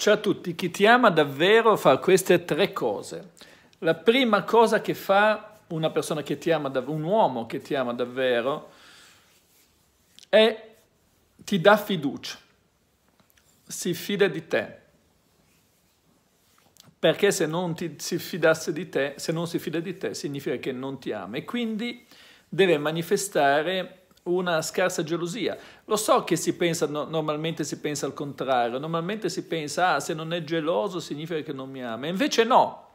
Ciao a tutti, chi ti ama davvero fa queste tre cose. La prima cosa che fa una persona che ti ama, un uomo che ti ama davvero, è ti dà fiducia, si fida di te. Perché se non ti, si fidasse di te, se non si fida di te, significa che non ti ama e quindi deve manifestare una scarsa gelosia. Lo so che si pensa, no, normalmente si pensa al contrario, normalmente si pensa, ah, se non è geloso significa che non mi ama, invece no,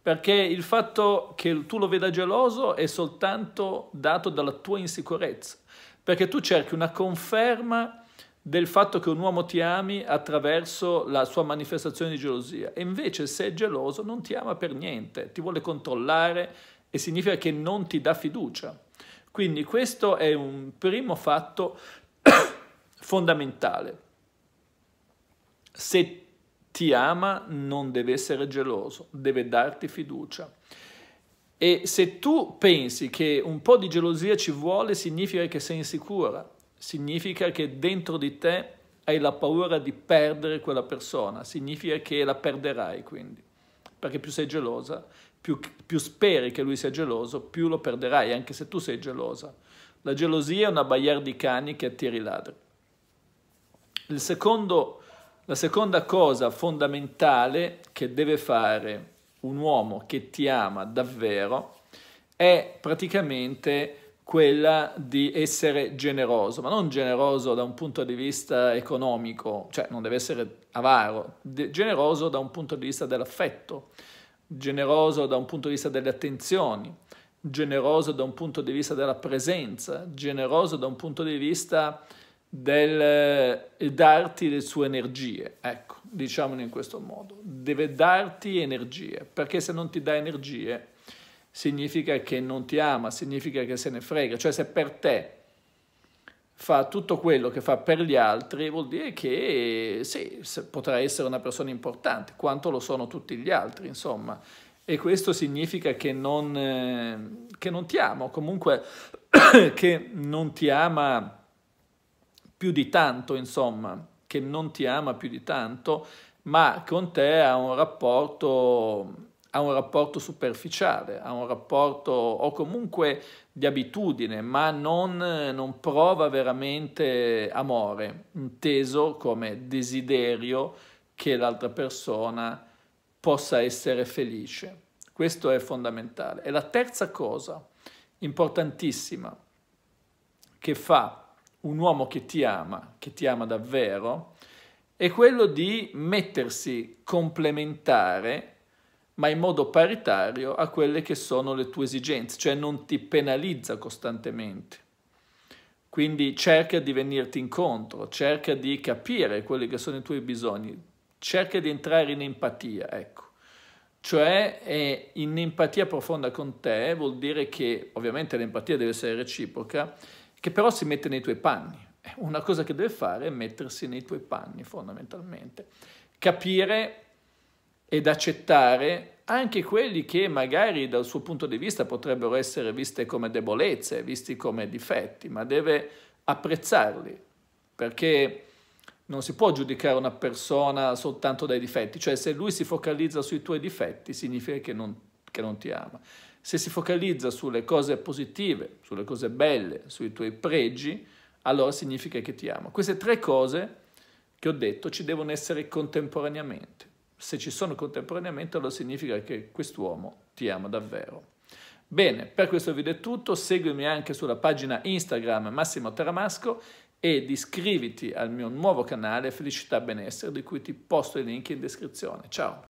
perché il fatto che tu lo veda geloso è soltanto dato dalla tua insicurezza, perché tu cerchi una conferma del fatto che un uomo ti ami attraverso la sua manifestazione di gelosia e invece se è geloso non ti ama per niente, ti vuole controllare e significa che non ti dà fiducia. Quindi questo è un primo fatto fondamentale. Se ti ama non deve essere geloso, deve darti fiducia. E se tu pensi che un po' di gelosia ci vuole, significa che sei insicura, significa che dentro di te hai la paura di perdere quella persona, significa che la perderai quindi, perché più sei gelosa più, più speri che lui sia geloso, più lo perderai, anche se tu sei gelosa. La gelosia è una bagliar di cani che attiri i ladri. Secondo, la seconda cosa fondamentale che deve fare un uomo che ti ama davvero è praticamente quella di essere generoso, ma non generoso da un punto di vista economico, cioè non deve essere avaro, generoso da un punto di vista dell'affetto, generoso da un punto di vista delle attenzioni, generoso da un punto di vista della presenza, generoso da un punto di vista del eh, darti le sue energie, ecco, diciamolo in questo modo, deve darti energie, perché se non ti dà energie significa che non ti ama, significa che se ne frega, cioè se per te fa tutto quello che fa per gli altri, vuol dire che sì, potrà essere una persona importante, quanto lo sono tutti gli altri, insomma. E questo significa che non, eh, che non ti amo, comunque che non ti ama più di tanto, insomma, che non ti ama più di tanto, ma con te ha un rapporto a un rapporto superficiale, a un rapporto o comunque di abitudine, ma non, non prova veramente amore, inteso come desiderio che l'altra persona possa essere felice. Questo è fondamentale. E la terza cosa, importantissima, che fa un uomo che ti ama, che ti ama davvero, è quello di mettersi complementare ma in modo paritario a quelle che sono le tue esigenze, cioè non ti penalizza costantemente. Quindi cerca di venirti incontro, cerca di capire quelli che sono i tuoi bisogni, cerca di entrare in empatia, ecco. Cioè in empatia profonda con te vuol dire che ovviamente l'empatia deve essere reciproca, che però si mette nei tuoi panni. Una cosa che deve fare è mettersi nei tuoi panni fondamentalmente. Capire ed accettare anche quelli che magari dal suo punto di vista potrebbero essere viste come debolezze, visti come difetti, ma deve apprezzarli perché non si può giudicare una persona soltanto dai difetti, cioè se lui si focalizza sui tuoi difetti significa che non, che non ti ama. Se si focalizza sulle cose positive, sulle cose belle, sui tuoi pregi, allora significa che ti ama. Queste tre cose che ho detto ci devono essere contemporaneamente se ci sono contemporaneamente allora significa che quest'uomo ti ama davvero. Bene, per questo video è tutto, seguimi anche sulla pagina Instagram Massimo Taramasco ed iscriviti al mio nuovo canale Felicità Benessere di cui ti posto i link in descrizione. Ciao!